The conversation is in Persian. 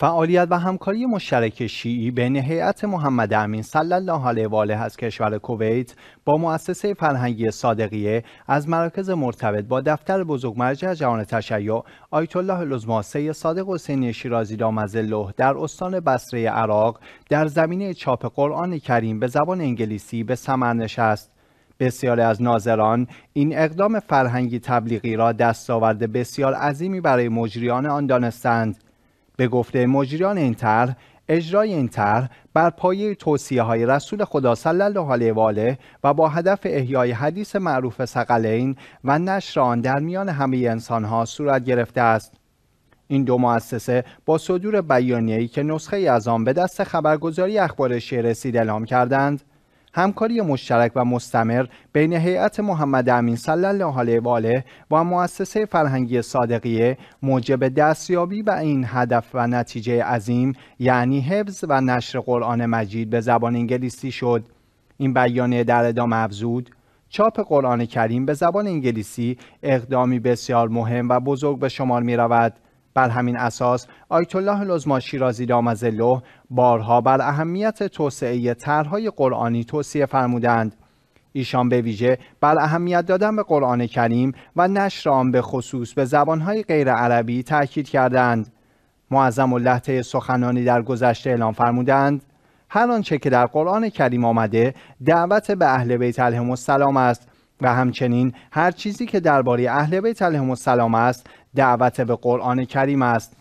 فعالیت و همکاری مشترک شیعی بین هیئت محمد امین صلی الله علیه و آله از کشور کویت با مؤسسه فرهنگی صادقیه از مراکز مرتبط با دفتر بزرگ مرجع جهان تشیع آیت الله العظما صادق حسینی شیرازی دامزله در استان بصره عراق در زمینه چاپ قرآن کریم به زبان انگلیسی به ثمر نشست بسیاری از ناظران این اقدام فرهنگی تبلیغی را دستاورد بسیار عظیمی برای مجریان آن دانستند به گفته مجریان این طرح اجرای این طرح بر پایه توصیه های رسول خدا صلی الله علیه و آله و با هدف احیای حدیث معروف ثقلین و نشر آن در میان همه انسان ها صورت گرفته است این دو مؤسسه با صدور بیانیه‌ای که نسخه از آن به دست خبرگزاری اخبار شهر رسید اعلام کردند همکاری مشترک و مستمر بین هیئت محمد امین صلی الله علیه و آله و مؤسسه فرهنگی صادقیه موجب دستیابی به این هدف و نتیجه عظیم یعنی حفظ و نشر قرآن مجید به زبان انگلیسی شد این بیانیه در ادامه افزود چاپ قرآن کریم به زبان انگلیسی اقدامی بسیار مهم و بزرگ به شمار می رود بر همین اساس آیت الله لزما شیرازی دامزله بارها بر اهمیت توسعه طرحهای قرآنی توصیه فرمودند ایشان به ویژه بر اهمیت دادن به قرآن کریم و نشر آن به خصوص به زبانهای غیر عربی تاکید کردند معظم الله سخنانی در گذشته اعلام فرمودند هر آنچه که در قرآن کریم آمده دعوت به اهل بیت علیهم السلام است و همچنین هر چیزی که درباره اهل بیت علیهم السلام است دعوت به قرآن کریم است